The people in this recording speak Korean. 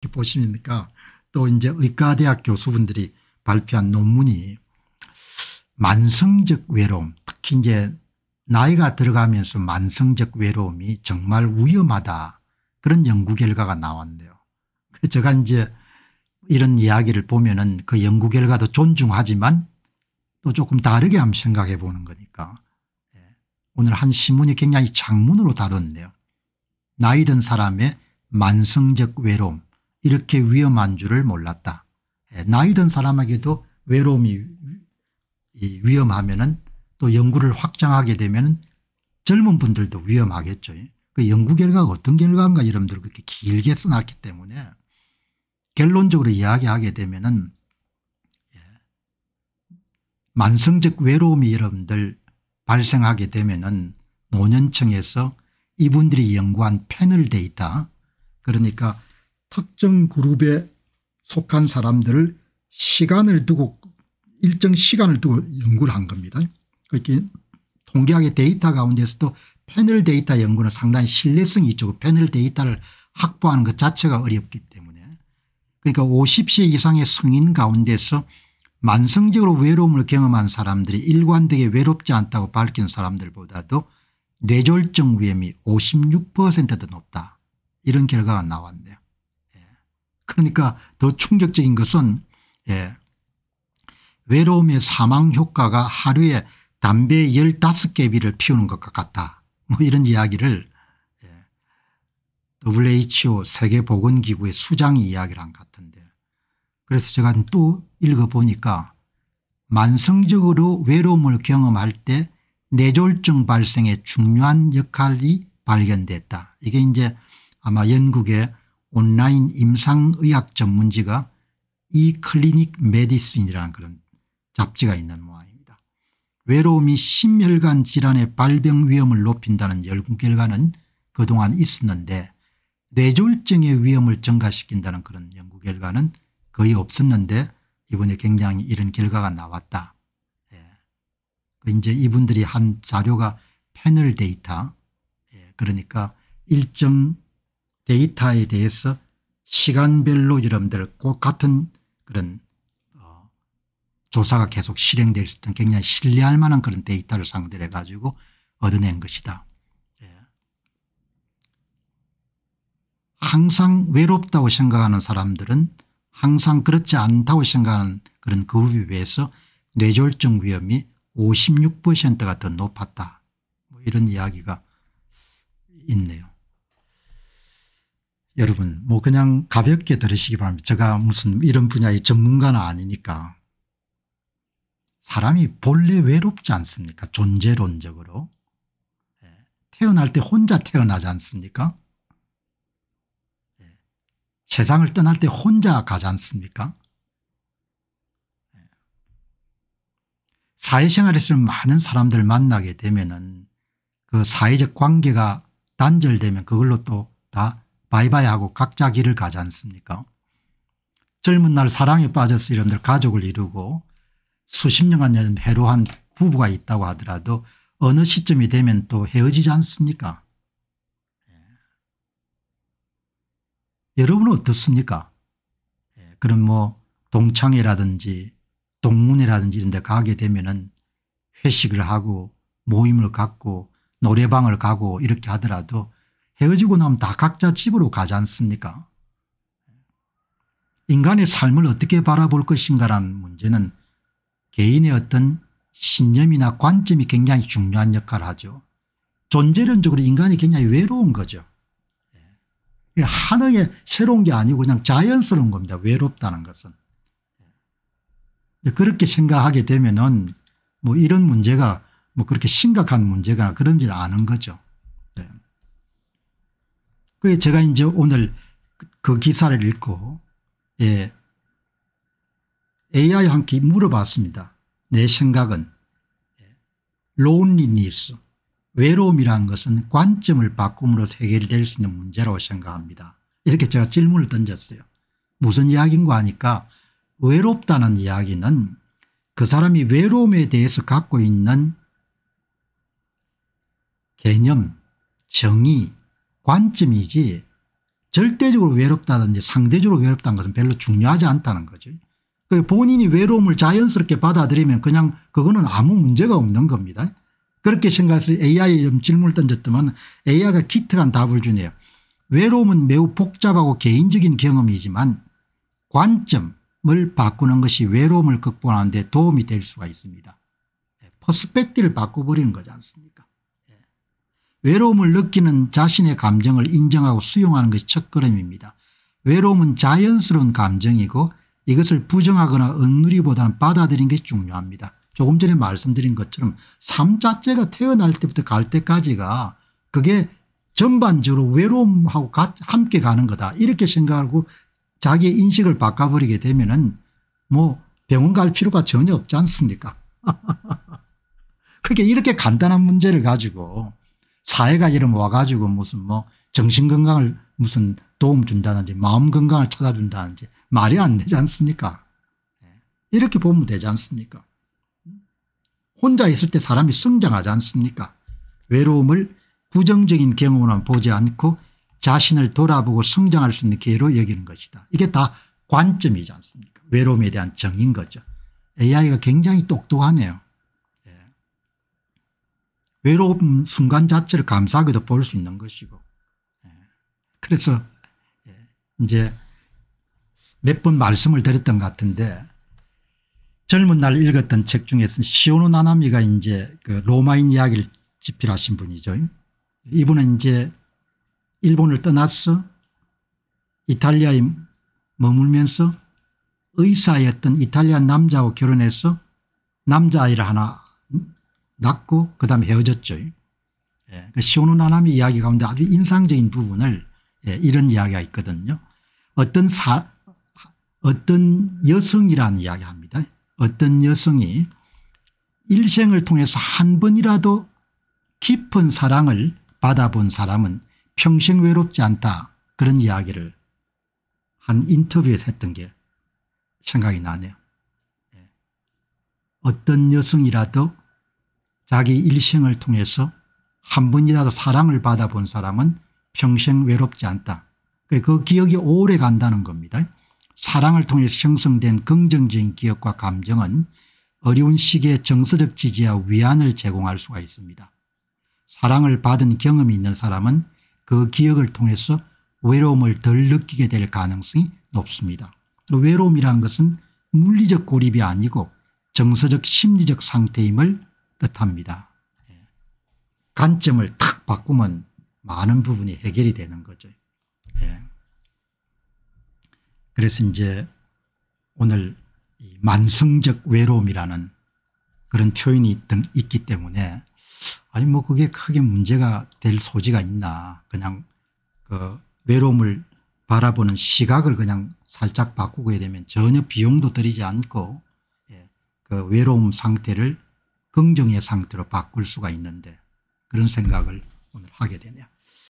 이렇게 보시니까 또 이제 의과대학 교수분들이 발표한 논문이 만성적 외로움 특히 이제 나이가 들어가면서 만성적 외로움이 정말 위험하다 그런 연구 결과가 나왔는데요. 제가 이제 이런 이야기를 보면은 그 연구 결과도 존중하지만 또 조금 다르게 한번 생각해 보는 거니까 예. 오늘 한 신문이 굉장히 장문으로 다뤘네요. 나이 든 사람의 만성적 외로움 이렇게 위험한 줄을 몰랐다. 예, 나이 든 사람에게도 외로움이 위험하면 또 연구를 확장하게 되면 젊은 분들도 위험하겠죠. 예. 그 연구 결과가 어떤 결과인가 여러분들 그렇게 길게 써놨기 때문에 결론적으로 이야기하게 되면 예, 만성적 외로움이 여러분들 발생하게 되면 노년층에서 이분들이 연구한 패널 데이터 그러니까 특정 그룹에 속한 사람들을 시간을 두고 일정 시간을 두고 연구를 한 겁니다. 그렇게 통계학의 데이터 가운데서도 패널 데이터 연구는 상당히 신뢰성이 있죠. 패널 데이터를 확보하는 것 자체가 어렵기 때문에 그러니까 50세 이상의 성인 가운데서 만성적으로 외로움을 경험한 사람들이 일관되게 외롭지 않다고 밝힌 사람들보다도 뇌졸중 위험이 56%더 높다 이런 결과가 나왔네요. 그러니까 더 충격적인 것은 예. 외로움의 사망 효과가 하루에 담배 15개비를 피우는 것과 같다. 뭐 이런 이야기를 WHO 예, 세계보건기구의 수장이 이야기를 한 것 같은데 그래서 제가 또 읽어보니까 만성적으로 외로움을 경험할 때 뇌졸중 발생에 중요한 역할이 발견됐다. 이게 이제 아마 영국의 온라인 임상의학 전문지가 이클리닉 메디슨이라는 그런 잡지가 있는 모양입니다. 외로움이 심혈관 질환의 발병 위험을 높인다는 연구 결과는 그동안 있었는데 뇌졸증의 위험을 증가시킨다는 그런 연구 결과는 거의 없었는데 이번에 굉장히 이런 결과가 나왔다. 예. 그 이제 이분들이 한 자료가 패널 데이터 예. 그러니까 일정 데이터에 대해서 시간별로 여러분들 꼭 같은 그런 어 조사가 계속 실행될 수있던 굉장히 신뢰할 만한 그런 데이터를 상대로 해가지고 얻어낸 것이다. 예. 항상 외롭다고 생각하는 사람들은 항상 그렇지 않다고 생각하는 그런 그룹에 비해서 뇌졸중 위험이 56%가 더 높았다. 뭐 이런 이야기가 있네요. 여러분 뭐 그냥 가볍게 들으시기 바랍니다. 제가 무슨 이런 분야의 전문가는 아니니까. 사람이 본래 외롭지 않습니까 존재론적으로. 예. 태어날 때 혼자 태어나지 않습니까 예. 세상을 떠날 때 혼자 가지 않습니까 예. 사회생활에서 많은 사람들 만나게 되면 그 사회적 관계가 단절되면 그걸로 또다 바이바이하고 각자 길을 가지 않습니까 젊은 날 사랑에 빠져서 여러들 가족을 이루고 수십 년간 해로한 부부가 있다고 하더라도 어느 시점이 되면 또 헤어지지 않습니까 예. 여러분은 어떻습니까 예, 그런 뭐 동창회라든지 동문회라든지 이런 데 가게 되면은 회식을 하고 모임을 갖고 노래방을 가고 이렇게 하더라도 헤어지고 나면 다 각자 집으로 가지 않습니까? 인간의 삶을 어떻게 바라볼 것인가라는 문제는 개인의 어떤 신념이나 관점이 굉장히 중요한 역할을 하죠. 존재론적으로 인간이 굉장히 외로운 거죠. 하늘에 예. 새로운 게 아니고 그냥 자연스러운 겁니다. 외롭다는 것은. 예. 그렇게 생각하게 되면은 뭐 이런 문제가 뭐 그렇게 심각한 문제가 그런지는 아는 거죠. 그 제가 이제 오늘 그 기사를 읽고 예. AI 한테 물어봤습니다. 내 생각은 로 o 리니스 외로움이라는 것은 관점을 바꿈으로 해결될 수 있는 문제라고 생각합니다. 이렇게 제가 질문을 던졌어요. 무슨 이야기인가 하니까 외롭다는 이야기는 그 사람이 외로움에 대해서 갖고 있는 개념, 정의, 관점이지 절대적으로 외롭다든지 상대적으로 외롭다는 것은 별로 중요하지 않다는 거죠. 그 본인이 외로움을 자연스럽게 받아들이면 그냥 그거는 아무 문제가 없는 겁니다. 그렇게 생각해서 AI 이런 질문을 던졌더만 AI가 기특한 답을 주네요. 외로움은 매우 복잡하고 개인적인 경험이지만 관점을 바꾸는 것이 외로움을 극복하는 데 도움이 될 수가 있습니다. 네, 퍼스펙티를 바꿔버리는 거지 않습니까 외로움을 느끼는 자신의 감정을 인정하고 수용하는 것이 첫걸음입니다. 외로움은 자연스러운 감정이고 이것을 부정하거나 억누리보다는 받아들이 것이 중요합니다. 조금 전에 말씀드린 것처럼 삶 자체가 태어날 때부터 갈 때까지가 그게 전반적으로 외로움하고 함께 가는 거다 이렇게 생각하고 자기의 인식을 바꿔버리게 되면 은뭐 병원 갈 필요가 전혀 없지 않습니까 그렇게 이렇게 간단한 문제를 가지고 사회가 이름 와가지고 무슨 뭐 정신건강을 무슨 도움 준다든지 마음 건강을 찾아준다든지 말이 안 되지 않습니까 예. 이렇게 보면 되지 않습니까 혼자 있을 때 사람이 성장하지 않습니까 외로움을 부정적인 경험으로만 보지 않고 자신을 돌아보고 성장할 수 있는 기회로 여기는 것이다. 이게 다 관점이지 않습니까 외로움에 대한 정인 거죠. AI가 굉장히 똑똑하네요. 외로운 순간 자체를 감사하게도 볼 수 있는 것이고 예. 그래서 예, 이제 몇 번 말씀을 드렸던 것 같은데 젊은 날 읽었던 책 중에서 시오노 나나미가 이제 그 로마인 이야기를 집필하신 분이죠. 이분은 이제 일본을 떠나서 이탈리아에 머물면서 의사였던 이탈리아 남자와 결혼해서 남자아이를 하나 낳고 그다음에 헤어졌죠. 예. 그 시온우 나남의 이야기 가운데 아주 인상적인 부분을 예. 이런 이야기가 있거든요. 어떤 사 어떤 여성이라는 이야기합니다. 어떤 여성이 일생을 통해서 한 번이라도 깊은 사랑을 받아본 사람은 평생 외롭지 않다 그런 이야기를 한 인터뷰에서 했던 게 생각이 나네요. 예. 어떤 여성이라도 자기 일생을 통해서 한 번이라도 사랑을 받아본 사람은 평생 외롭지 않다. 그, 그 기억이 오래 간다는 겁니다. 사랑을 통해서 형성된 긍정적인 기억과 감정은 어려운 시기에 정서적 지지와 위안을 제공할 수가 있습니다. 사랑을 받은 경험이 있는 사람은 그 기억을 통해서 외로움을 덜 느끼게 될 가능성이 높습니다. 외로움이란 것은 물리적 고립이 아니고 정서적 심리적 상태임을 뜻합니다. 예. 관점을 탁 바꾸면 많은 부분이 해결이 되는 거죠. 예. 그래서 이제 오늘 만성적 외로움이라는 그런 표현이 있기 때문에 아니 뭐 그게 크게 문제가 될 소지가 있나 그냥 그 외로움을 바라보는 시각을 그냥 살짝 바꾸게 되면 전혀 비용도 들이지 않고 예. 그 외로움 상태를 긍정의 상태로 바꿀 수가 있는데 그런 생각을 오늘 하게 되네요.